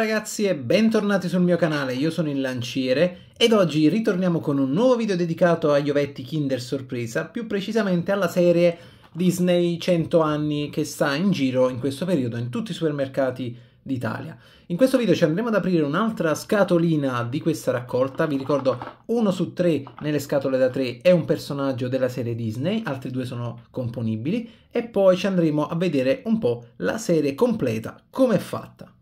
ragazzi e bentornati sul mio canale, io sono il Lanciere ed oggi ritorniamo con un nuovo video dedicato agli ovetti Kinder Sorpresa, più precisamente alla serie Disney 100 anni che sta in giro in questo periodo in tutti i supermercati d'Italia. In questo video ci andremo ad aprire un'altra scatolina di questa raccolta, vi ricordo uno su tre nelle scatole da tre è un personaggio della serie Disney, altri due sono componibili e poi ci andremo a vedere un po' la serie completa, come è fatta.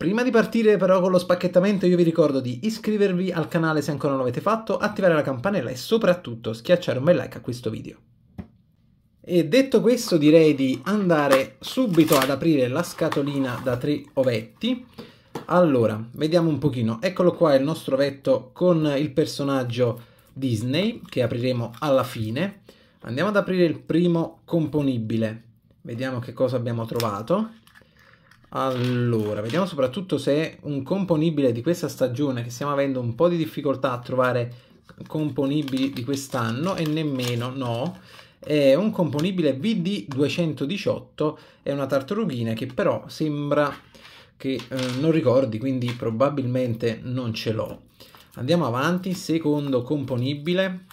Prima di partire però con lo spacchettamento io vi ricordo di iscrivervi al canale se ancora non l'avete fatto, attivare la campanella e soprattutto schiacciare un bel like a questo video. E detto questo direi di andare subito ad aprire la scatolina da tre ovetti. Allora, vediamo un pochino. Eccolo qua il nostro ovetto con il personaggio Disney che apriremo alla fine. Andiamo ad aprire il primo componibile. Vediamo che cosa abbiamo trovato. Allora, vediamo soprattutto se un componibile di questa stagione, che stiamo avendo un po' di difficoltà a trovare componibili di quest'anno e nemmeno no. È un componibile VD218, è una tartarughina che però sembra che eh, non ricordi, quindi probabilmente non ce l'ho. Andiamo avanti, secondo componibile.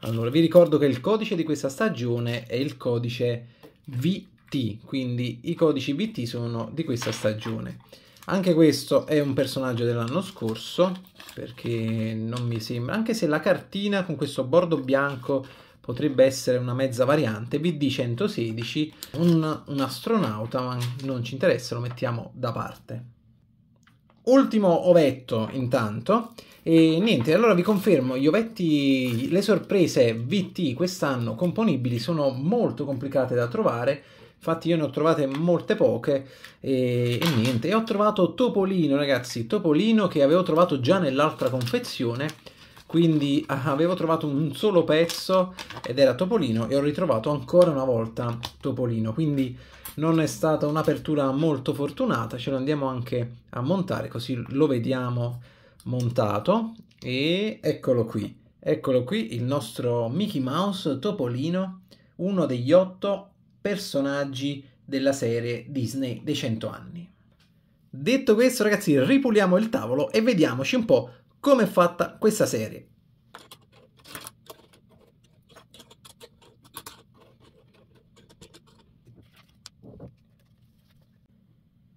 Allora, vi ricordo che il codice di questa stagione è il codice V quindi i codici BT sono di questa stagione. Anche questo è un personaggio dell'anno scorso, perché non mi sembra, anche se la cartina con questo bordo bianco potrebbe essere una mezza variante, BD-116, un, un astronauta, ma non ci interessa, lo mettiamo da parte ultimo ovetto intanto. E niente, allora vi confermo, gli ovetti, le sorprese VT quest'anno componibili sono molto complicate da trovare, infatti io ne ho trovate molte poche e, e niente, e ho trovato Topolino ragazzi, Topolino che avevo trovato già nell'altra confezione, quindi ah, avevo trovato un solo pezzo ed era Topolino e ho ritrovato ancora una volta Topolino, quindi non è stata un'apertura molto fortunata, ce lo andiamo anche a montare così lo vediamo montato e eccolo qui, eccolo qui il nostro Mickey Mouse Topolino, uno degli otto personaggi della serie Disney dei 100 anni. Detto questo ragazzi ripuliamo il tavolo e vediamoci un po' come è fatta questa serie.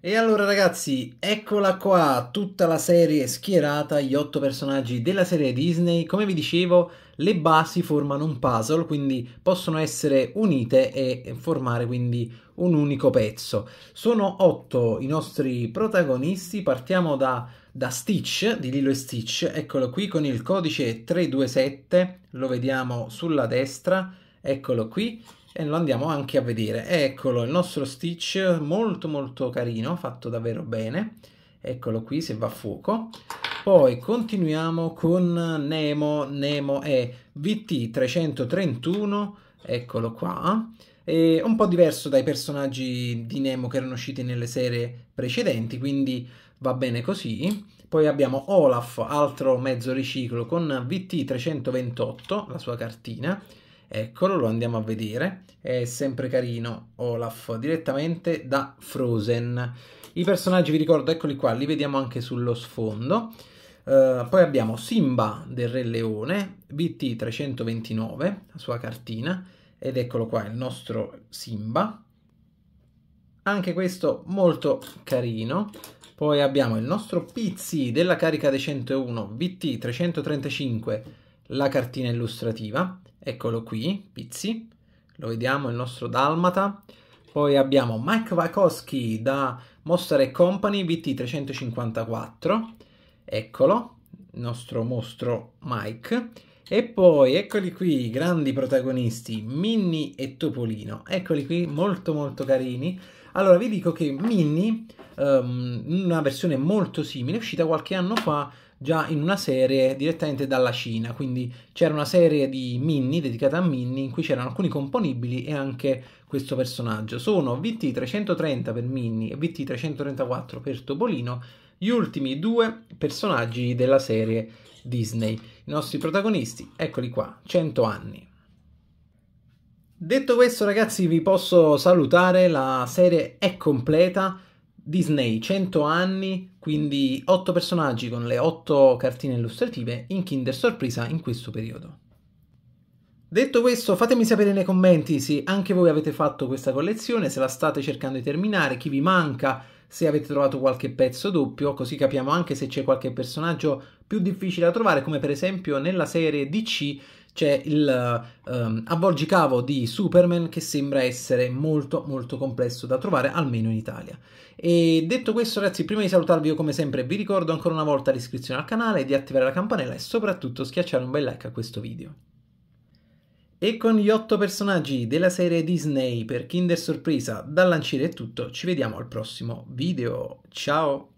E allora ragazzi, eccola qua, tutta la serie schierata, gli otto personaggi della serie Disney. Come vi dicevo, le basi formano un puzzle, quindi possono essere unite e formare quindi un unico pezzo. Sono otto i nostri protagonisti, partiamo da, da Stitch, di Lilo e Stitch, eccolo qui con il codice 327, lo vediamo sulla destra, eccolo qui e lo andiamo anche a vedere. Eccolo, il nostro Stitch molto molto carino, fatto davvero bene. Eccolo qui se va a fuoco. Poi continuiamo con Nemo, Nemo è VT331, eccolo qua. È un po' diverso dai personaggi di Nemo che erano usciti nelle serie precedenti, quindi va bene così. Poi abbiamo Olaf, altro mezzo riciclo, con VT328, la sua cartina Eccolo, lo andiamo a vedere. È sempre carino Olaf, direttamente da Frozen. I personaggi, vi ricordo, eccoli qua, li vediamo anche sullo sfondo. Uh, poi abbiamo Simba del Re Leone, BT329, la sua cartina, ed eccolo qua il nostro Simba. Anche questo molto carino. Poi abbiamo il nostro Pizzi della carica dei 101, BT335, la cartina illustrativa eccolo qui, Pizzi, lo vediamo il nostro Dalmata. Poi abbiamo Mike Wakowski da Monster Company vt 354 eccolo, il nostro mostro Mike. E poi eccoli qui i grandi protagonisti, Minnie e Topolino. Eccoli qui, molto molto carini. Allora vi dico che Minnie, um, una versione molto simile, è uscita qualche anno fa già in una serie direttamente dalla Cina, quindi c'era una serie di Minnie dedicata a Minnie in cui c'erano alcuni componibili e anche questo personaggio. Sono VT330 per Minnie e VT334 per Topolino, gli ultimi due personaggi della serie Disney. I nostri protagonisti, eccoli qua, 100 anni. Detto questo ragazzi vi posso salutare, la serie è completa, Disney 100 anni, quindi 8 personaggi con le 8 cartine illustrative in Kinder Sorpresa in questo periodo. Detto questo, fatemi sapere nei commenti se anche voi avete fatto questa collezione, se la state cercando di terminare, chi vi manca, se avete trovato qualche pezzo doppio, così capiamo anche se c'è qualche personaggio più difficile da trovare, come per esempio nella serie DC c'è il um, avvolgicavo di Superman che sembra essere molto molto complesso da trovare, almeno in Italia. E detto questo ragazzi, prima di salutarvi io come sempre vi ricordo ancora una volta l'iscrizione al canale, di attivare la campanella e soprattutto schiacciare un bel like a questo video. E con gli otto personaggi della serie Disney per Kinder Sorpresa da lanciare è tutto, ci vediamo al prossimo video, ciao!